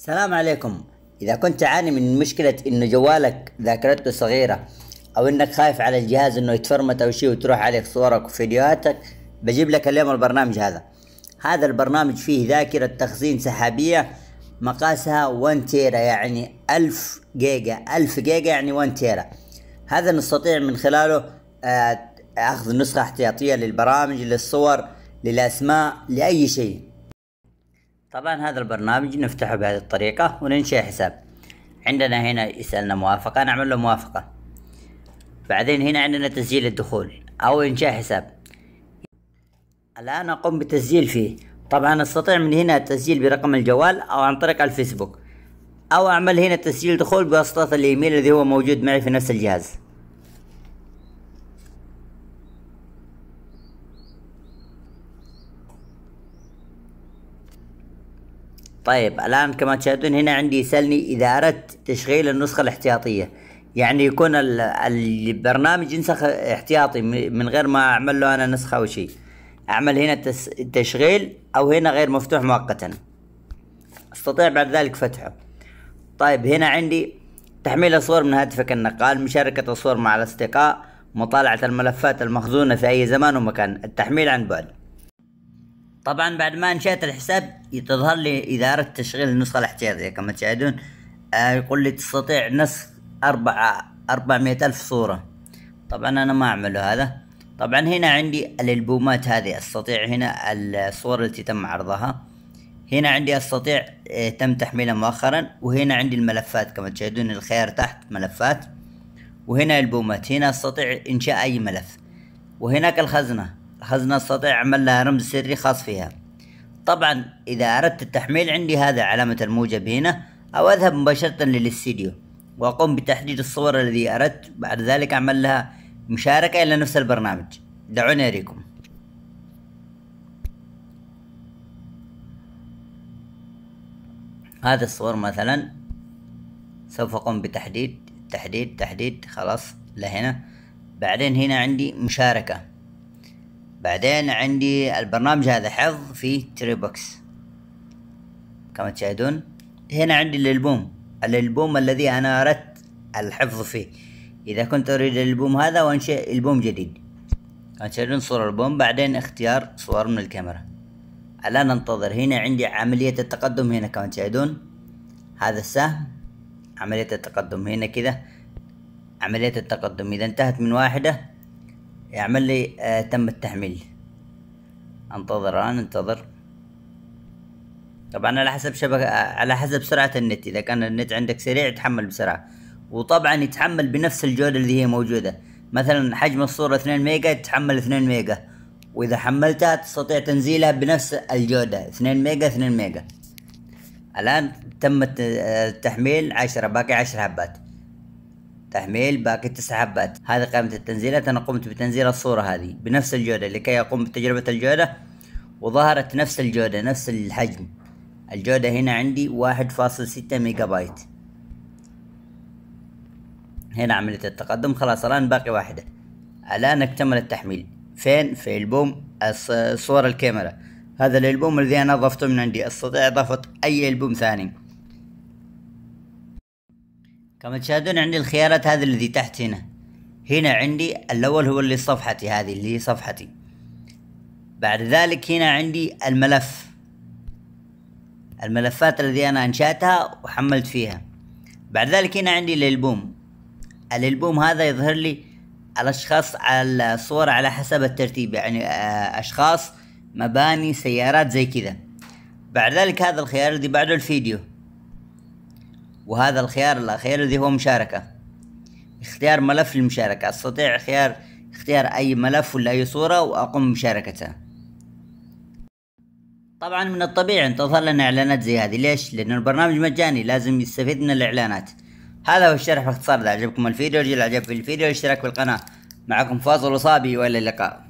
السلام عليكم إذا كنت تعاني من مشكلة إنه جوالك ذاكرته صغيرة أو إنك خايف على الجهاز إنه يتفرمت أو شيء وتروح عليك صورك وفيديوهاتك بجيب لك اليوم البرنامج هذا هذا البرنامج فيه ذاكرة تخزين سحابية مقاسها 1 تيرا يعني 1000 جيجا 1000 جيجا يعني 1 تيرا هذا نستطيع من خلاله آه، أخذ نسخة احتياطية للبرامج للصور للأسماء لأي شيء طبعا هذا البرنامج نفتحه بهذه الطريقة وننشئ حساب عندنا هنا يسألنا موافقة نعمل له موافقة بعدين هنا عندنا تسجيل الدخول أو إنشاء حساب الآن أقوم بتسجيل فيه طبعا أستطيع من هنا التسجيل برقم الجوال أو عن طريق الفيسبوك أو أعمل هنا تسجيل دخول بواسطة الإيميل الذي هو موجود معي في نفس الجهاز طيب الآن كما تشاهدون هنا عندي يسألني إذا أردت تشغيل النسخة الاحتياطية يعني يكون البرنامج ينسخ احتياطي من غير ما أعمل له أنا نسخة أو شيء أعمل هنا تشغيل أو هنا غير مفتوح مؤقتا أستطيع بعد ذلك فتحه طيب هنا عندي تحميل الصور من هاتفك النقال مشاركة الصور مع الأصدقاء مطالعة الملفات المخزونة في أي زمان ومكان التحميل عن بعد طبعا بعد ما انشأت الحساب تظهر لي إدارة تشغيل النسخة الاحتياطية كما تشاهدون آه يقول لي تستطيع نسخ أربعة أربعمية ألف صورة طبعا أنا ما أعمله هذا طبعا هنا عندي الألبومات هذه أستطيع هنا الصور التي تم عرضها هنا عندي أستطيع آه، تم تحميلها مؤخرا وهنا عندي الملفات كما تشاهدون الخيار تحت ملفات وهنا ألبومات هنا أستطيع إنشاء أي ملف وهناك الخزنة خزنة استطيع عمل لها رمز سري خاص فيها طبعا اذا اردت التحميل عندي هذا علامة الموجب هنا او اذهب مباشرة للاستديو واقوم بتحديد الصور الذي اردت بعد ذلك اعمل لها مشاركة الى نفس البرنامج دعوني اريكم هذه الصور مثلا سوف اقوم بتحديد تحديد تحديد خلاص لهنا بعدين هنا عندي مشاركة بعدين عندي البرنامج هذا حفظ في تري بوكس كما تشاهدون هنا عندي الالبوم الالبوم الذي انا اردت الحفظ فيه اذا كنت اريد الالبوم هذا وانشئ البوم جديد كما تشاهدون صورة البوم بعدين اختيار صور من الكاميرا الان ننتظر هنا عندي عملية التقدم هنا كما تشاهدون هذا السهم عملية التقدم هنا كذا عملية التقدم إذا انتهت من واحدة يعمل لي آه تم التحميل انتظر الان آه، انتظر طبعا على حسب شبكة آه، على حسب سرعة النت اذا كان النت عندك سريع يتحمل بسرعة وطبعا يتحمل بنفس الجودة اللي هي موجودة مثلا حجم الصورة 2 ميجا تتحمل 2 ميجا واذا حملتها تستطيع تنزيلها بنفس الجودة 2 ميجا 2 ميجا الان تم آه، التحميل 10 باقي 10 حبات تحميل باقي 9 حبات هذه قائمة التنزيلات أنا قمت بتنزيل الصورة هذه بنفس الجودة لكي أقوم بتجربة الجودة وظهرت نفس الجودة نفس الحجم الجودة هنا عندي واحد فاصل ستة ميجا بايت هنا عملية التقدم خلاص الآن باقي واحدة الآن اكتمل التحميل فين في ألبوم صور الكاميرا هذا الألبوم الذي أنا أضفته من عندي أستطيع إضافة أي ألبوم ثاني كما تشاهدون عندي الخيارات هذه الذي تحت هنا هنا عندي الأول هو اللي صفحتي هذه اللي هي صفحتي بعد ذلك هنا عندي الملف الملفات الذي أنا أنشأتها وحملت فيها بعد ذلك هنا عندي الألبوم الألبوم هذا يظهر لي الأشخاص على الصور على حسب الترتيب يعني آه، أشخاص مباني سيارات زي كذا بعد ذلك هذا الخيار الذي بعده الفيديو وهذا الخيار الأخير الذي هو مشاركة اختيار ملف المشاركة أستطيع خيار اختيار أي ملف ولا أي صورة وأقوم بمشاركته طبعا من الطبيعي أن تظهر لنا إعلانات زي هذه ليش؟ لأن البرنامج مجاني لازم يستفيد من الإعلانات هذا هو الشرح باختصار إذا عجبكم الفيديو ارجع الإعجاب في الفيديو والاشتراك في القناة معكم فاصل وصابي وإلى اللقاء